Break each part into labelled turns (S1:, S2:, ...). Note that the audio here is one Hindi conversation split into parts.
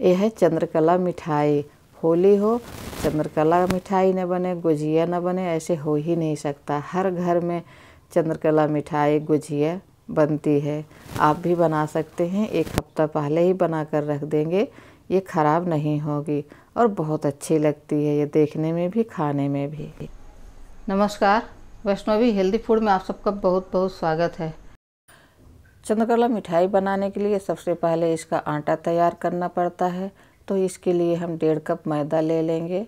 S1: यह है चंद्रकला मिठाई होली हो चंद्रकला मिठाई न बने गुजिया न बने ऐसे हो ही नहीं सकता हर घर में चंद्रकला मिठाई गुजिया बनती है आप भी बना सकते हैं एक हफ्ता पहले ही बना कर रख देंगे ये ख़राब नहीं होगी और बहुत अच्छी लगती है ये देखने में भी खाने में भी नमस्कार वैष्णवी हेल्दी फूड में आप सबका बहुत बहुत स्वागत है चंद्रकला मिठाई बनाने के लिए सबसे पहले इसका आटा तैयार करना पड़ता है तो इसके लिए हम डेढ़ कप मैदा ले लेंगे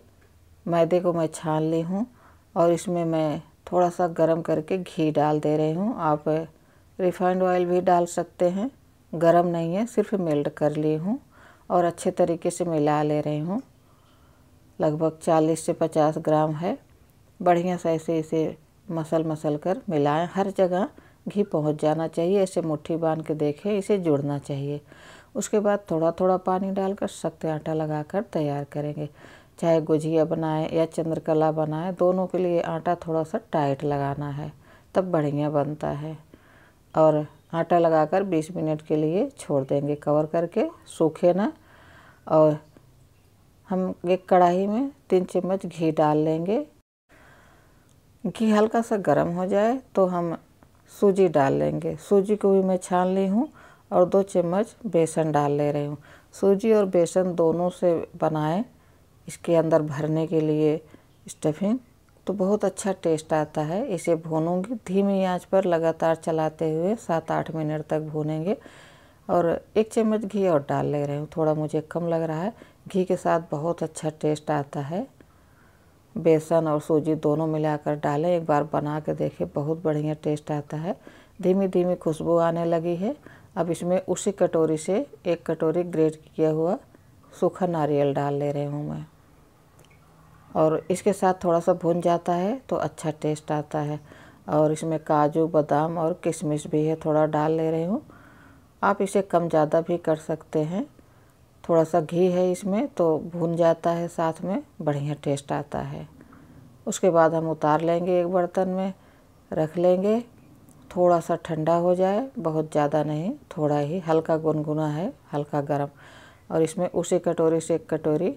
S1: मैदे को मैं छान ली हूँ और इसमें मैं थोड़ा सा गरम करके घी डाल दे रही हूँ आप रिफाइंड ऑयल भी डाल सकते हैं गरम नहीं है सिर्फ मेल्ट कर ली हूँ और अच्छे तरीके से मिला ले रही हूँ लगभग 40 से 50 ग्राम है बढ़िया सा ऐसे इसे मसल मसल कर मिलाएं हर जगह घी पहुंच जाना चाहिए ऐसे मुट्ठी बांध के देखें इसे जुड़ना चाहिए उसके बाद थोड़ा थोड़ा पानी डालकर सख्त आटा लगाकर तैयार करेंगे चाहे गुजिया बनाएं या चंद्रकला बनाएं दोनों के लिए आटा थोड़ा सा टाइट लगाना है तब बढ़िया बनता है और आटा लगाकर 20 मिनट के लिए छोड़ देंगे कवर करके सूखे ना और हम एक कढ़ाई में तीन चम्मच घी डाल लेंगे घी हल्का सा गर्म हो जाए तो हम सूजी डाल लेंगे सूजी को भी मैं छान ली हूँ और दो चम्मच बेसन डाल ले रही हूँ सूजी और बेसन दोनों से बनाएं इसके अंदर भरने के लिए स्टफिंग तो बहुत अच्छा टेस्ट आता है इसे भूनूंगी धीमी आंच पर लगातार चलाते हुए सात आठ मिनट तक भूनेंगे और एक चम्मच घी और डाल ले रही हूँ थोड़ा मुझे कम लग रहा है घी के साथ बहुत अच्छा टेस्ट आता है बेसन और सूजी दोनों मिलाकर डालें एक बार बना के देखें बहुत बढ़िया टेस्ट आता है धीमी धीमी खुशबू आने लगी है अब इसमें उसी कटोरी से एक कटोरी ग्रेट किया हुआ सूखा नारियल डाल ले रही हूँ मैं और इसके साथ थोड़ा सा भुन जाता है तो अच्छा टेस्ट आता है और इसमें काजू बादाम और किशमिश भी है थोड़ा डाल ले रही हूँ आप इसे कम ज़्यादा भी कर सकते हैं थोड़ा सा घी है इसमें तो भून जाता है साथ में बढ़िया टेस्ट आता है उसके बाद हम उतार लेंगे एक बर्तन में रख लेंगे थोड़ा सा ठंडा हो जाए बहुत ज़्यादा नहीं थोड़ा ही हल्का गुनगुना है हल्का गर्म और इसमें उसी कटोरी से एक कटोरी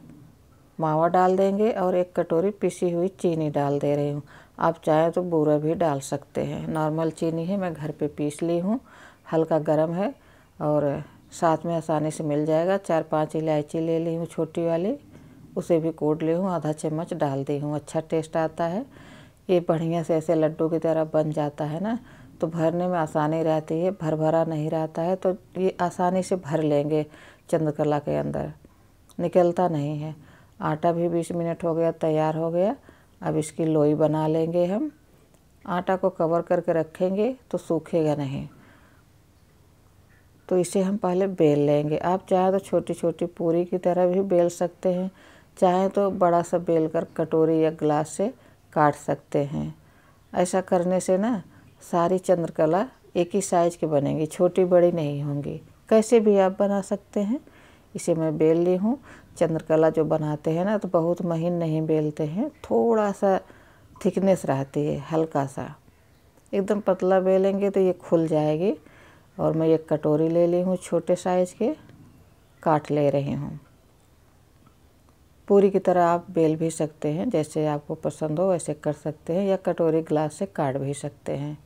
S1: मावा डाल देंगे और एक कटोरी पिसी हुई चीनी डाल दे रही हूँ आप चाहें तो बूरा भी डाल सकते हैं नॉर्मल चीनी है मैं घर पे पीस ली हूँ हल्का गर्म है और साथ में आसानी से मिल जाएगा चार पांच इलायची ले ली हूँ छोटी वाली उसे भी कोट ली हूँ आधा चम्मच डाल दी हूँ अच्छा टेस्ट आता है ये बढ़िया से ऐसे लड्डू की तरह बन जाता है ना तो भरने में आसानी रहती है भर भरा नहीं रहता है तो ये आसानी से भर लेंगे चंद्रकला के अंदर निकलता नहीं है आटा भी बीस मिनट हो गया तैयार हो गया अब इसकी लोई बना लेंगे हम आटा को कवर करके रखेंगे तो सूखेगा नहीं तो इसे हम पहले बेल लेंगे आप चाहें तो छोटी छोटी पूरी की तरह भी बेल सकते हैं चाहें तो बड़ा सा बेल कर कटोरी या ग्लास से काट सकते हैं ऐसा करने से ना सारी चंद्रकला एक ही साइज की बनेंगी छोटी बड़ी नहीं होंगी कैसे भी आप बना सकते हैं इसे मैं बेल ली हूँ चंद्रकला जो बनाते हैं ना तो बहुत महीन नहीं बेलते हैं थोड़ा सा थिकनेस रहती है हल्का सा एकदम पतला बेलेंगे तो ये खुल जाएगी और मैं एक कटोरी ले ली हूँ छोटे साइज़ के काट ले रही हूँ पूरी की तरह आप बेल भी सकते हैं जैसे आपको पसंद हो वैसे कर सकते हैं या कटोरी ग्लास से काट भी सकते हैं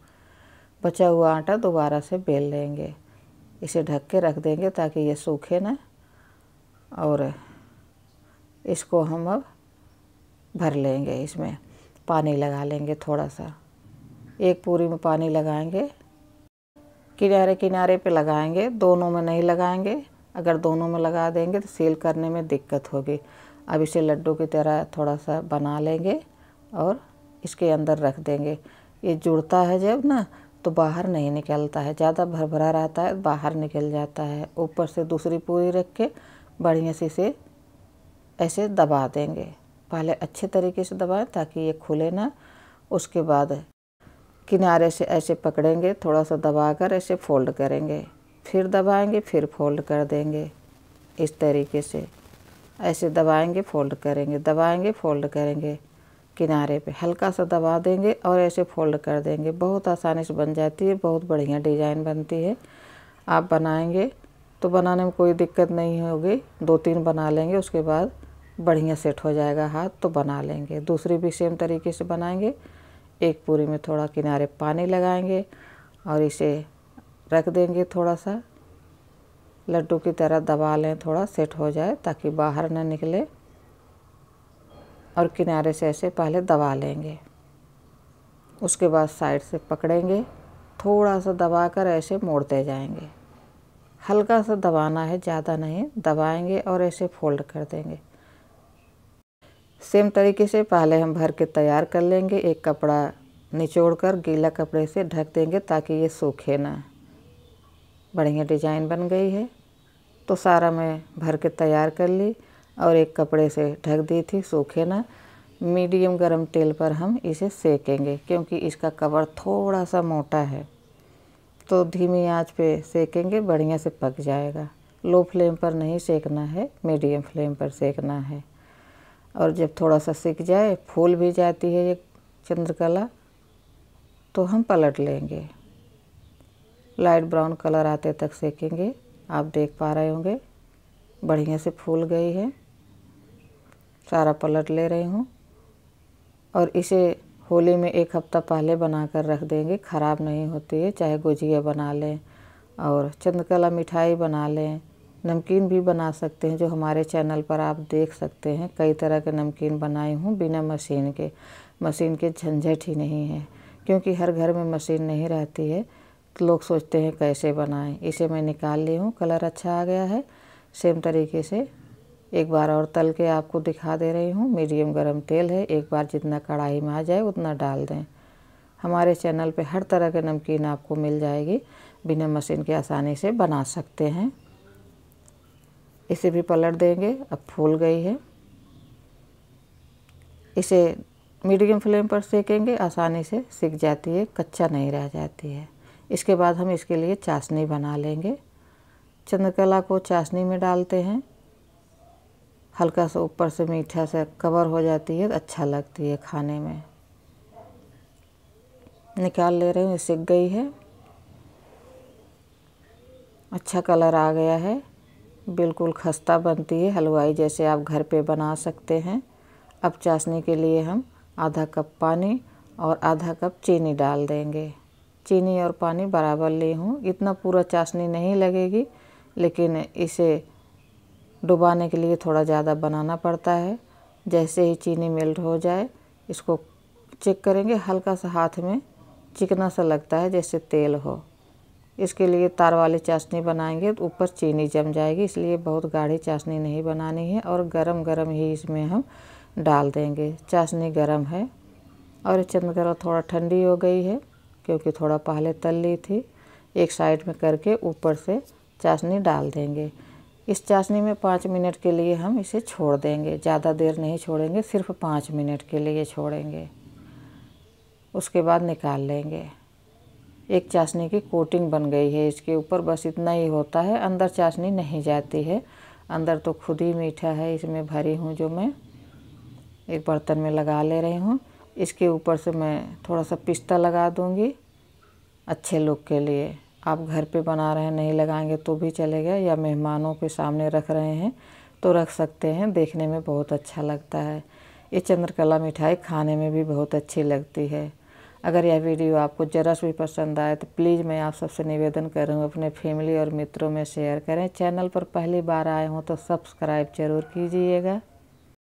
S1: बचा हुआ आटा दोबारा से बेल लेंगे इसे ढक के रख देंगे ताकि ये सूखे ना और इसको हम अब भर लेंगे इसमें पानी लगा लेंगे थोड़ा सा एक पूरी में पानी लगाएंगे किनारे किनारे पे लगाएंगे दोनों में नहीं लगाएंगे अगर दोनों में लगा देंगे तो सील करने में दिक्कत होगी अब इसे लड्डू की तरह थोड़ा सा बना लेंगे और इसके अंदर रख देंगे ये जुड़ता है जब ना तो बाहर नहीं निकलता है ज़्यादा भरभरा रहता है बाहर निकल जाता है ऊपर से दूसरी पूरी रख के बढ़िया से इसे ऐसे दबा देंगे पहले अच्छे तरीके से दबाएं ताकि ये खुले ना उसके बाद किनारे से ऐसे पकड़ेंगे थोड़ा सा दबाकर ऐसे फोल्ड करेंगे फिर दबाएंगे फिर फोल्ड कर देंगे इस तरीके से ऐसे दबाएंगे फोल्ड करेंगे दबाएंगे फोल्ड करेंगे किनारे पे हल्का सा दबा देंगे और ऐसे फोल्ड कर देंगे बहुत आसानी से बन जाती है बहुत बढ़िया डिज़ाइन बनती है आप बनाएंगे तो बनाने में कोई दिक्कत नहीं होगी दो तीन बना लेंगे उसके बाद बढ़िया सेट हो जाएगा हाथ तो बना लेंगे दूसरी भी सेम तरीके से बनाएंगे एक पूरी में थोड़ा किनारे पानी लगाएंगे और इसे रख देंगे थोड़ा सा लड्डू की तरह दबा लें थोड़ा सेट हो जाए ताकि बाहर ना निकले और किनारे से ऐसे पहले दबा लेंगे उसके बाद साइड से पकड़ेंगे थोड़ा सा दबा कर ऐसे मोड़ते जाएंगे हल्का सा दबाना है ज़्यादा नहीं दबाएंगे और ऐसे फोल्ड कर देंगे सेम तरीके से पहले हम भर के तैयार कर लेंगे एक कपड़ा निचोड़ कर गीला कपड़े से ढक देंगे ताकि ये सूखे ना बढ़िया डिजाइन बन गई है तो सारा मैं भर के तैयार कर ली और एक कपड़े से ढक दी थी सूखे ना मीडियम गरम तेल पर हम इसे सेकेंगे क्योंकि इसका कवर थोड़ा सा मोटा है तो धीमी आंच पे सेकेंगे बढ़िया से पक जाएगा लो फ्लेम पर नहीं सेकना है मीडियम फ्लेम पर सेकना है और जब थोड़ा सा सीख जाए फूल भी जाती है ये चंद्रकला तो हम पलट लेंगे लाइट ब्राउन कलर आते तक सेकेंगे आप देख पा रहे होंगे बढ़िया से फूल गई है सारा पलट ले रही हूँ और इसे होली में एक हफ्ता पहले बना कर रख देंगे ख़राब नहीं होती है चाहे गुजिया बना लें और चंद्रकला मिठाई बना लें नमकीन भी बना सकते हैं जो हमारे चैनल पर आप देख सकते हैं कई तरह के नमकीन बनाई हूँ बिना मशीन के मशीन के झंझट ही नहीं है क्योंकि हर घर में मशीन नहीं रहती है तो लोग सोचते हैं कैसे बनाएं इसे मैं निकाल ली हूँ कलर अच्छा आ गया है सेम तरीके से एक बार और तल के आपको दिखा दे रही हूँ मीडियम गरम तेल है एक बार जितना कढ़ाई में आ जाए उतना डाल दें हमारे चैनल पर हर तरह के नमकीन आपको मिल जाएगी बिना मशीन के आसानी से बना सकते हैं इसे भी पलट देंगे अब फूल गई है इसे मीडियम फ्लेम पर सेकेंगे आसानी से सीख जाती है कच्चा नहीं रह जाती है इसके बाद हम इसके लिए चाशनी बना लेंगे चंद्रकला को चाशनी में डालते हैं हल्का सा ऊपर से मीठा सा कवर हो जाती है तो अच्छा लगती है खाने में निकाल ले रही हूँ सिक गई है अच्छा कलर आ गया है बिल्कुल खस्ता बनती है हलवाई जैसे आप घर पे बना सकते हैं अब चाशनी के लिए हम आधा कप पानी और आधा कप चीनी डाल देंगे चीनी और पानी बराबर ली हूँ इतना पूरा चाशनी नहीं लगेगी लेकिन इसे डुबाने के लिए थोड़ा ज़्यादा बनाना पड़ता है जैसे ही चीनी मेल्ट हो जाए इसको चेक करेंगे हल्का सा हाथ में चिकना सा लगता है जैसे तेल हो इसके लिए तार वाली चाशनी बनाएंगे तो ऊपर चीनी जम जाएगी इसलिए बहुत गाढ़ी चाशनी नहीं बनानी है और गरम गरम ही इसमें हम डाल देंगे चाशनी गरम है और चंद्रकला थोड़ा ठंडी हो गई है क्योंकि थोड़ा पहले तल ली थी एक साइड में करके ऊपर से चाशनी डाल देंगे इस चाशनी में पाँच मिनट के लिए हम इसे छोड़ देंगे ज़्यादा देर नहीं छोड़ेंगे सिर्फ पाँच मिनट के लिए छोड़ेंगे उसके बाद निकाल लेंगे एक चाशनी की कोटिंग बन गई है इसके ऊपर बस इतना ही होता है अंदर चाशनी नहीं जाती है अंदर तो खुद ही मीठा है इसमें भरी हूँ जो मैं एक बर्तन में लगा ले रही हूँ इसके ऊपर से मैं थोड़ा सा पिस्ता लगा दूँगी अच्छे लुक के लिए आप घर पे बना रहे हैं नहीं लगाएंगे तो भी चलेगा या मेहमानों के सामने रख रहे हैं तो रख सकते हैं देखने में बहुत अच्छा लगता है ये चंद्रकला मिठाई खाने में भी बहुत अच्छी लगती है अगर यह वीडियो आपको ज़रा भी पसंद आए तो प्लीज़ मैं आप सबसे निवेदन करूँगा अपने फैमिली और मित्रों में शेयर करें चैनल पर पहली बार आए हों तो सब्सक्राइब ज़रूर कीजिएगा